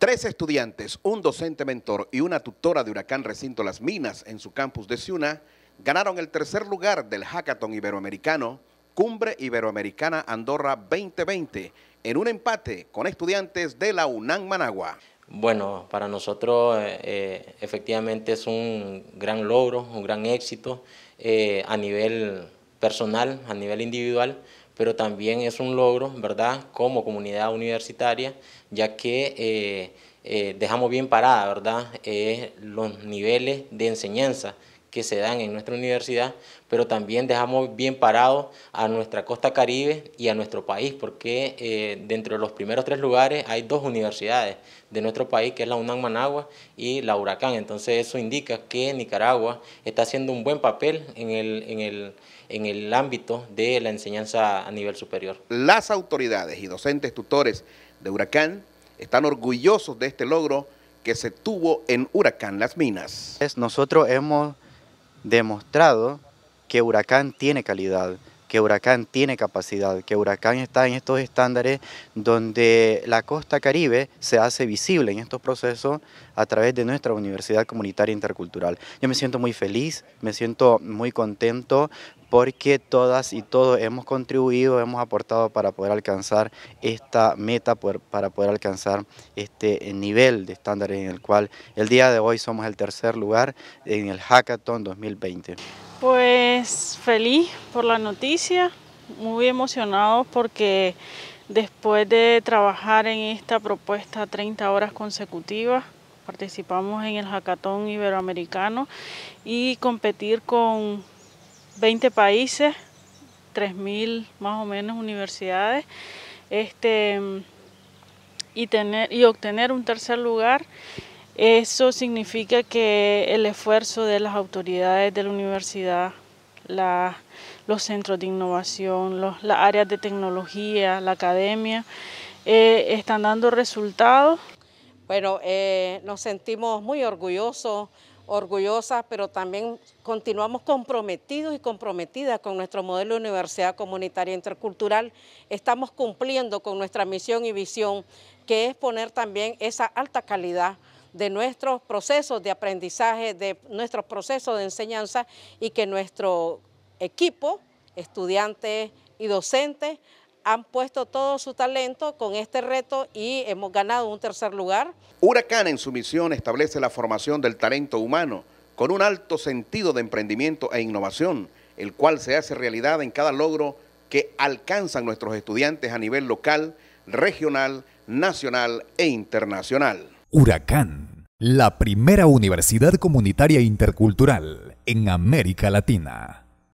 Tres estudiantes, un docente mentor y una tutora de Huracán Recinto Las Minas en su campus de Ciuna ganaron el tercer lugar del Hackathon Iberoamericano Cumbre Iberoamericana Andorra 2020 en un empate con estudiantes de la UNAM Managua. Bueno, para nosotros eh, efectivamente es un gran logro, un gran éxito eh, a nivel personal, a nivel individual, pero también es un logro, ¿verdad?, como comunidad universitaria, ya que eh, eh, dejamos bien parada, ¿verdad?, eh, los niveles de enseñanza que se dan en nuestra universidad, pero también dejamos bien parado a nuestra costa caribe y a nuestro país, porque dentro eh, de los primeros tres lugares hay dos universidades de nuestro país, que es la UNAM Managua y la Huracán. Entonces eso indica que Nicaragua está haciendo un buen papel en el, el, en el ámbito de la enseñanza a nivel superior. Las autoridades y docentes tutores de Huracán están orgullosos de este logro que se tuvo en Huracán Las Minas. Nosotros hemos demostrado que Huracán tiene calidad, que Huracán tiene capacidad, que Huracán está en estos estándares donde la costa caribe se hace visible en estos procesos a través de nuestra Universidad Comunitaria Intercultural. Yo me siento muy feliz, me siento muy contento porque todas y todos hemos contribuido, hemos aportado para poder alcanzar esta meta, para poder alcanzar este eh, nivel de estándar en el cual el día de hoy somos el tercer lugar en el Hackathon 2020. Pues feliz por la noticia, muy emocionado porque después de trabajar en esta propuesta 30 horas consecutivas, participamos en el Hackathon Iberoamericano y competir con 20 países, 3.000 más o menos universidades, este, y, tener, y obtener un tercer lugar, eso significa que el esfuerzo de las autoridades de la universidad, los centros de innovación, las áreas de tecnología, la academia, eh, están dando resultados. Bueno, eh, nos sentimos muy orgullosos orgullosas, pero también continuamos comprometidos y comprometidas con nuestro modelo de universidad comunitaria intercultural. Estamos cumpliendo con nuestra misión y visión, que es poner también esa alta calidad de nuestros procesos de aprendizaje, de nuestros procesos de enseñanza y que nuestro equipo, estudiantes y docentes, han puesto todo su talento con este reto y hemos ganado un tercer lugar. Huracán en su misión establece la formación del talento humano con un alto sentido de emprendimiento e innovación, el cual se hace realidad en cada logro que alcanzan nuestros estudiantes a nivel local, regional, nacional e internacional. Huracán, la primera universidad comunitaria intercultural en América Latina.